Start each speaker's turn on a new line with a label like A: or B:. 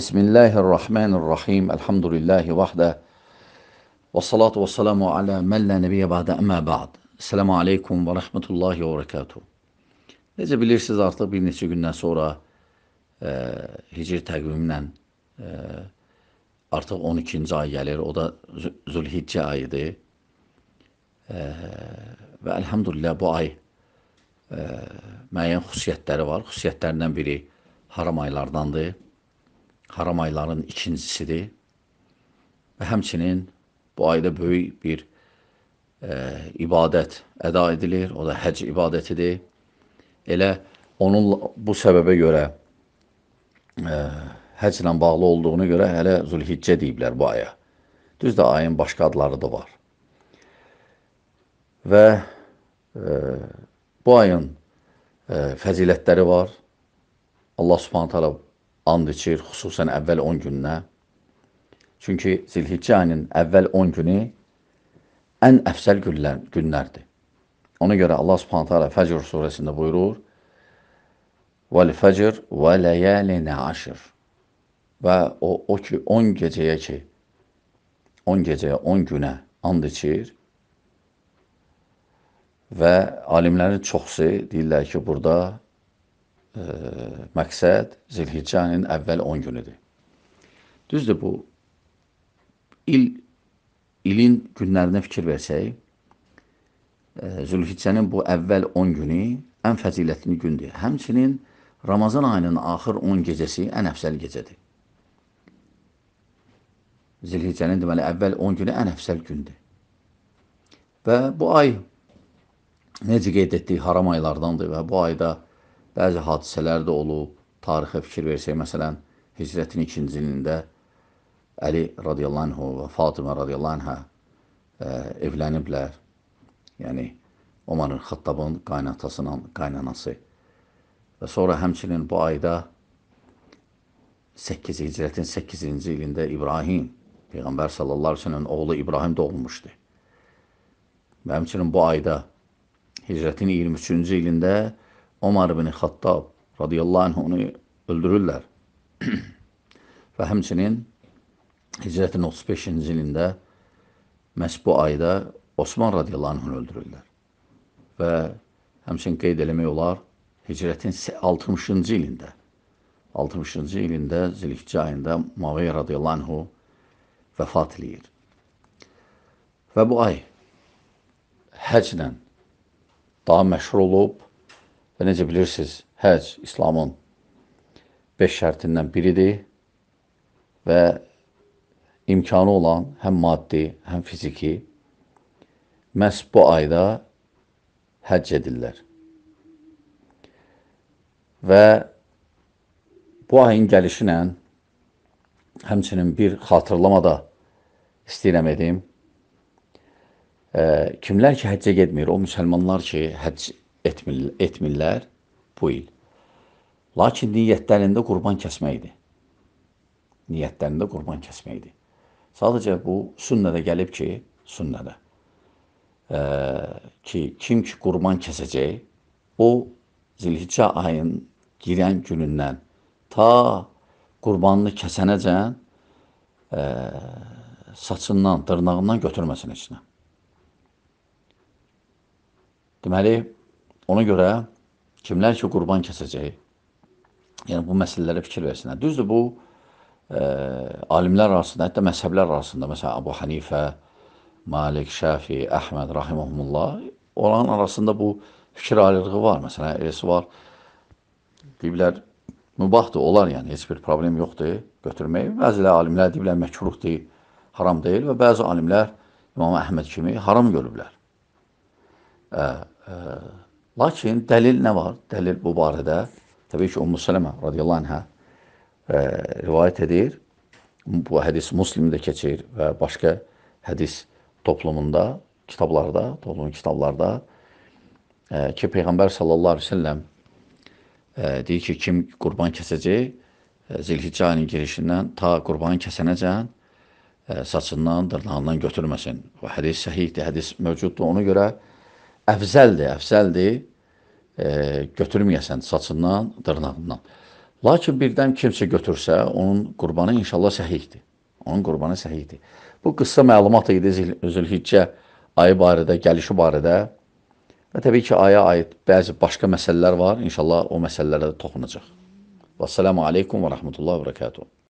A: بسم الله الرحمن الرحيم الحمد لله وحده والصلاة والسلام على من لا نبي بعد أما بعد Selamu aleykum və rəhmətullahi və rəkatuhu. Necə bilirsiniz, artıq bir neçə gündən sonra e, hicr təqvimlə e, artıq 12-ci ay gəlir, o da Zülhiccə ayıdır. E, və əlhamdülillah bu ay e, müəyyən xüsusiyyətləri var. Xüsusiyyətlərindən biri haram aylardandır haram ayların ikincisidir. Və həmçinin bu ayda böyük bir e, ibadət əda edilir, o da həc ibadətidir. Elə onun bu səbəbə görə e, həclə bağlı olduğunu görə hələ Zülhiccə deyiblər bu aya. Düz də ayın başqa adları da var. Və e, bu ayın e, fəzilətləri var. Allah Subhanahu taala and içir, xüsusən əvvəl 10 gününə. Çünki Zilhiccə ayının əvvəl 10 günü ən əfsəl günlər, günlərdir. Ona görə Allah Subhanahu taala Fəcr surəsində buyurur: "Vəl-fəcr və layalin əşr." Və o o ki 10 gecəyə ki 10 gecəyə 10 günə and içir. Və alimlərin çoxu deyirlər ki, burada məqsəd Zilhiccənin əvvəl 10 günüdür. Düzdür bu il ilin günlərinə fikir versək, e, Zülhiccənin bu əvvəl 10 günü ən fəzilətli gündür. Həmçinin Ramazan ayının axır 10 gecəsi ən əfsəl gecədir. Zilhiccənin deməli əvvəl 10 günü ən əfsəl gündür. Və bu ay necə qeyd etdik haram aylardandır və bu ayda Bəzi hadisələr də olub. Tarixə fikir versək, məsələn, Hicrətin ikinci ilində Əli radiyallahu anhu və Fatıma radiyallahu anha ə, e, evləniblər. Yəni, Omarın Xattabın qaynatasının qaynanası. Və sonra həmçinin bu ayda 8 Hicrətin 8-ci ilində İbrahim, Peyğəmbər sallallahu aleyhi ve sellem oğlu İbrahim doğulmuşdu. Və həmçinin bu ayda Hicrətin 23-cü ilində Omar ibn Xattab radiyallahu anh onu öldürürlər. Və həmçinin Hicrətin 35-ci ilində məhz bu ayda Osman radiyallahu anh onu öldürürlər. Və həmçinin qeyd eləmək olar, Hicrətin 60-cı ilində, 60-cı ilində Zilikcə ayında Maviyyə radiyallahu anhu vəfat eləyir. Və bu ay həclə daha məşhur olub Və necə bilirsiniz, həc İslamın 5 şərtindən biridir və imkanı olan həm maddi, həm fiziki məhz bu ayda həcc edirlər. Və bu ayın gəlişi ilə həmçinin bir xatırlama da istəyirəm edim. Kimlər ki, həccə getmir, o müsəlmanlar ki, həcc etmir, etmirlər bu il. Lakin niyyətlərində qurban kəsməkdir. Niyyətlərində qurban kəsməkdir. Sadəcə bu sünnədə gəlib ki, sünnədə e, ki, kim ki qurban kəsəcək, o Zilhicə ayının girən günündən ta qurbanını kəsənəcən e, saçından, dırnağından götürməsin içinə. Deməli, Ona görə kimlər ki, qurban kəsəcək, yəni bu məsələlərə fikir versinlər. Düzdür, bu ə, e, alimlər arasında, hətta məzhəblər arasında, məsələn, Əbu Hanifə, Malik, Şafi, Əhməd, Rahiməhumullah, onların arasında bu fikir ayrılığı var. Məsələn, elisi var, deyiblər, mübahdır, olar yəni, heç bir problem yoxdur götürmək. Bəzilər alimlər deyiblər, məkruh deyil, haram deyil və bəzi alimlər İmam Əhməd kimi haram görüblər. Ə, e, ə, e, Lakin dəlil nə var? Dəlil bu barədə təbii ki, Ümmü Sələmə radiyallahu anhə e, rivayət edir. Bu hədis Müslimdə keçir və başqa hədis toplumunda, kitablarda, toplumun kitablarda e, ki, Peyğəmbər sallallahu əleyhi və səlləm e, deyir ki, kim qurban kəsəcək, e, Zilhicca ayının girişindən ta qurbanı kəsənəcən e, saçından, dırnağından götürməsin. Bu hədis səhihdir, hədis mövcuddur. Ona görə e, əfzəldir, əfzəldir, e, götürməyəsən saçından, dırnağından. Lakin birdən kimsə götürsə, onun qurbanı inşallah səhihdir. Onun qurbanı səhihdir. Bu qısa məlumat idi Zülhiccə ayı barədə, gəlişi barədə. Və təbii ki, aya aid bəzi başqa məsələlər var. İnşallah o məsələlərə də toxunacaq. Və salamu aleykum və rəhmətullahi və bərəkatuhu.